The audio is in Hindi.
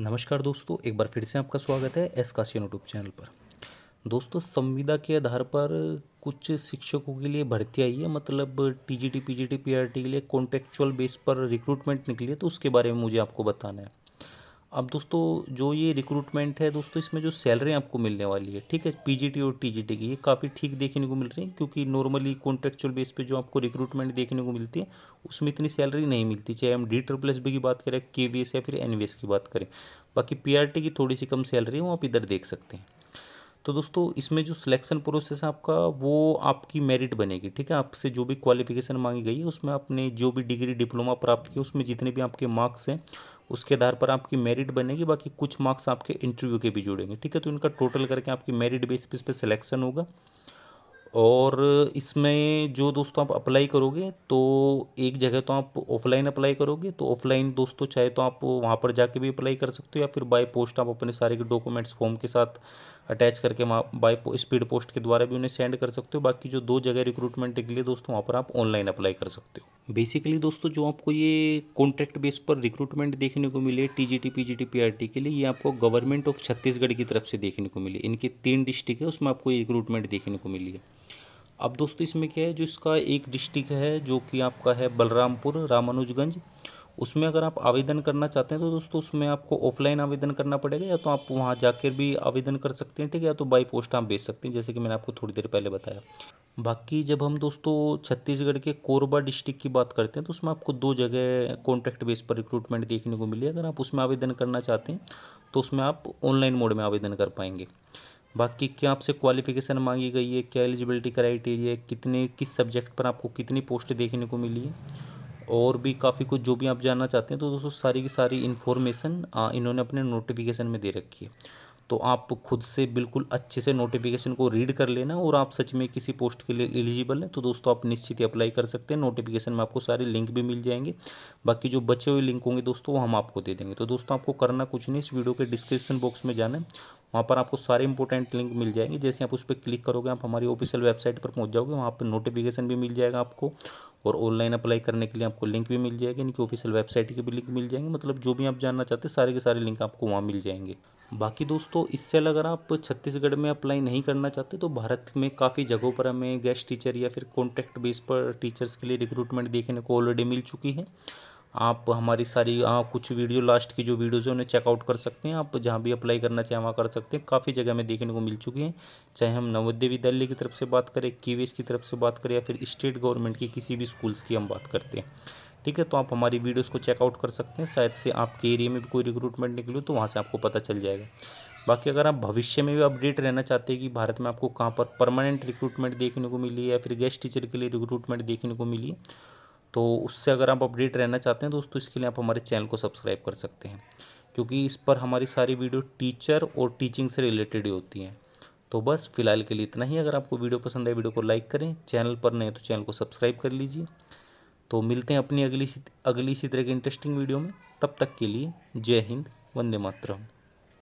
नमस्कार दोस्तों एक बार फिर से आपका स्वागत है एस काशियन यूट्यूब चैनल पर दोस्तों संविदा के आधार पर कुछ शिक्षकों के लिए भर्ती आई है मतलब T G T P G T P R T के लिए कॉन्टेक्चुअल बेस पर रिक्रूटमेंट निकली है तो उसके बारे में मुझे आपको बताना है अब दोस्तों जो ये रिक्रूटमेंट है दोस्तों इसमें जो सैलरी आपको मिलने वाली है ठीक है पीजीटी और टीजीटी की ये काफ़ी ठीक देखने को मिल रही है क्योंकि नॉर्मली कॉन्ट्रेक्चुअल बेस पे जो आपको रिक्रूटमेंट देखने को मिलती है उसमें इतनी सैलरी नहीं मिलती चाहे हम डी ट्रिपल एस बी की बात करें के वी एस या फिर एन वी एस की बात करें बाकी पी आर टी की थोड़ी सी कम सैलरी है वो आप इधर देख सकते हैं तो दोस्तों इसमें जो सिलेक्शन प्रोसेस है आपका वो आपकी मेरिट बनेगी ठीक है आपसे जो भी क्वालिफिकेशन मांगी गई है उसमें आपने जो भी डिग्री डिप्लोमा प्राप्त किया उसमें जितने भी आपके मार्क्स हैं उसके आधार पर आपकी मेरिट बनेगी बाकी कुछ मार्क्स आपके इंटरव्यू के भी जुड़ेंगे ठीक है तो इनका टोटल करके आपकी मेरिट बेस पे इस पर सिलेक्शन होगा और इसमें जो दोस्तों आप अप्लाई करोगे तो एक जगह तो आप ऑफलाइन अप्लाई करोगे तो ऑफलाइन दोस्तों चाहे तो आप वहाँ पर जाके भी अप्लाई कर सकते हो या फिर बाय पोस्ट आप अपने सारे के डॉक्यूमेंट्स फॉर्म के साथ अटैच करके बाय स्पीड पोस्ट के द्वारा भी उन्हें सेंड कर सकते हो बाकी जो दो जगह रिक्रूटमेंट के लिए दोस्तों वहाँ पर आप ऑनलाइन अप्लाई कर सकते हो बेसिकली दोस्तों जो आपको ये कॉन्ट्रैक्ट बेस पर रिक्रूटमेंट देखने को मिले T G T P G T P R T के लिए ये आपको गवर्नमेंट ऑफ छत्तीसगढ़ की तरफ से देखने को मिली इनके तीन डिस्ट्रिक्ट है उसमें आपको ये रिक्रूटमेंट देखने को मिली है अब दोस्तों इसमें क्या है जो इसका एक डिस्ट्रिक्ट है जो कि आपका है बलरामपुर रामानुजगंज उसमें अगर आप आवेदन करना चाहते हैं तो दोस्तों उसमें आपको ऑफलाइन आवेदन करना पड़ेगा या तो आप वहाँ जाकर भी आवेदन कर सकते हैं ठीक है या तो बाई पोस्ट आप भेज सकते हैं जैसे कि मैंने आपको थोड़ी देर पहले बताया बाकी जब हम दोस्तों छत्तीसगढ़ के कोरबा डिस्ट्रिक्ट की बात करते हैं तो उसमें आपको दो जगह कॉन्ट्रैक्ट बेस पर रिक्रूटमेंट देखने को मिली अगर आप उसमें आवेदन करना चाहते हैं तो उसमें आप ऑनलाइन मोड में आवेदन कर पाएंगे बाकी क्या आपसे क्वालिफिकेशन मांगी गई है क्या एलिजिबिलिटी क्राइटेरिया कितने किस सब्जेक्ट पर आपको कितनी पोस्ट देखने को मिली है और भी काफ़ी कुछ जो भी आप जानना चाहते हैं तो दोस्तों सारी की सारी इन्फॉर्मेशन इन्होंने अपने नोटिफिकेशन में दे रखी है तो आप खुद से बिल्कुल अच्छे से नोटिफिकेशन को रीड कर लेना और आप सच में किसी पोस्ट के लिए एलिजिबल हैं तो दोस्तों आप निश्चित ही अप्लाई कर सकते हैं नोटिफिकेशन में आपको सारे लिंक भी मिल जाएंगे बाकी जो बचे हुए लिंक होंगे दोस्तों वो हम आपको दे देंगे तो दोस्तों आपको करना कुछ नहीं इस वीडियो के डिस्क्रिप्शन बॉक्स में जाना है वहाँ पर आपको सारे इंपॉर्टेंट लिंक मिल जाएंगे जैसे आप उस पर क्लिक करोगे आप हमारी ऑफिशियल वेबसाइट पर पहुँच जाओगे वहाँ पर नोटिफिकेशन भी मिल जाएगा आपको और ऑनलाइन अप्लाई करने के लिए आपको लिंक भी मिल जाएगी इनकी ऑफिशियल वेबसाइट की भी लिंक मिल जाएंगे मतलब जो भी आप जानना चाहते हैं सारे के सारे लिंक आपको वहाँ मिल जाएंगे बाकी दोस्तों इससे अगर आप छत्तीसगढ़ में अप्लाई नहीं करना चाहते तो भारत में काफ़ी जगहों पर हमें गेस्ट टीचर या फिर कॉन्ट्रैक्ट बेस पर टीचर्स के लिए रिक्रूटमेंट देखने को ऑलरेडी मिल चुकी है आप हमारी सारी आ, हाँ, कुछ वीडियो लास्ट की जो वीडियोज़ हैं उन्हें चेकआउट कर सकते हैं आप जहाँ भी अप्लाई करना चाहें वहाँ कर सकते हैं काफ़ी जगह में देखने को मिल चुकी हैं चाहे हम नवोदय विद्यालय की तरफ से बात करें कीवीएस की तरफ से बात करें या फिर स्टेट गवर्नमेंट की किसी भी स्कूल्स की हम बात करते हैं ठीक है तो आप हमारी वीडियोस को चेकआउट कर सकते हैं शायद से आपके एरिया में भी कोई रिक्रूटमेंट निकले तो वहाँ से आपको पता चल जाएगा बाकी अगर आप भविष्य में भी अपडेट रहना चाहते हैं कि भारत में आपको कहाँ पर परमानेंट रिक्रूटमेंट देखने को मिली या फिर गेस्ट टीचर के लिए रिक्रूटमेंट देखने को मिली तो उससे अगर आप अपडेट रहना चाहते हैं दोस्तों इसके लिए आप हमारे चैनल को सब्सक्राइब कर सकते हैं क्योंकि इस पर हमारी सारी वीडियो टीचर और टीचिंग से रिलेटेड ही होती हैं तो बस फिलहाल के लिए इतना ही अगर आपको वीडियो पसंद है वीडियो को लाइक करें चैनल पर नए तो चैनल को सब्सक्राइब कर लीजिए तो मिलते हैं अपनी अगली अगली इसी तरह की इंटरेस्टिंग वीडियो में तब तक के लिए जय हिंद वंदे मातरम